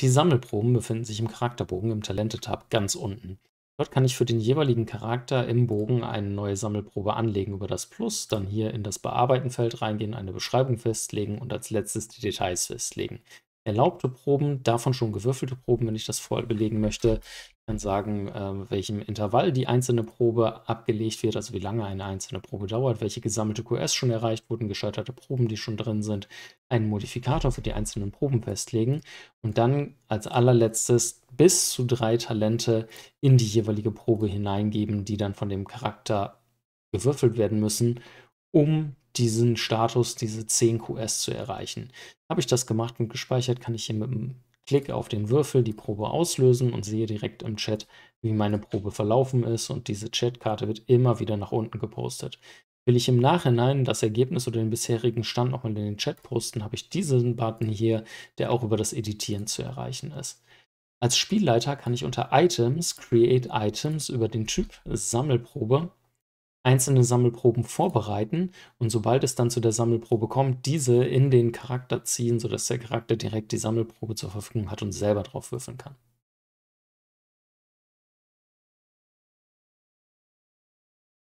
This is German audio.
Die Sammelproben befinden sich im Charakterbogen im Talente-Tab ganz unten. Dort kann ich für den jeweiligen Charakter im Bogen eine neue Sammelprobe anlegen über das Plus, dann hier in das Bearbeiten-Feld reingehen, eine Beschreibung festlegen und als letztes die Details festlegen erlaubte Proben, davon schon gewürfelte Proben, wenn ich das voll belegen möchte. dann sagen, äh, welchem Intervall die einzelne Probe abgelegt wird, also wie lange eine einzelne Probe dauert, welche gesammelte QS schon erreicht wurden, gescheiterte Proben, die schon drin sind, einen Modifikator für die einzelnen Proben festlegen und dann als allerletztes bis zu drei Talente in die jeweilige Probe hineingeben, die dann von dem Charakter gewürfelt werden müssen, um diesen Status, diese 10 QS zu erreichen. Habe ich das gemacht und gespeichert, kann ich hier mit einem Klick auf den Würfel die Probe auslösen und sehe direkt im Chat, wie meine Probe verlaufen ist und diese Chatkarte wird immer wieder nach unten gepostet. Will ich im Nachhinein das Ergebnis oder den bisherigen Stand nochmal in den Chat posten, habe ich diesen Button hier, der auch über das Editieren zu erreichen ist. Als Spielleiter kann ich unter Items, Create Items über den Typ Sammelprobe einzelne Sammelproben vorbereiten und sobald es dann zu der Sammelprobe kommt, diese in den Charakter ziehen, sodass der Charakter direkt die Sammelprobe zur Verfügung hat und selber drauf würfeln kann.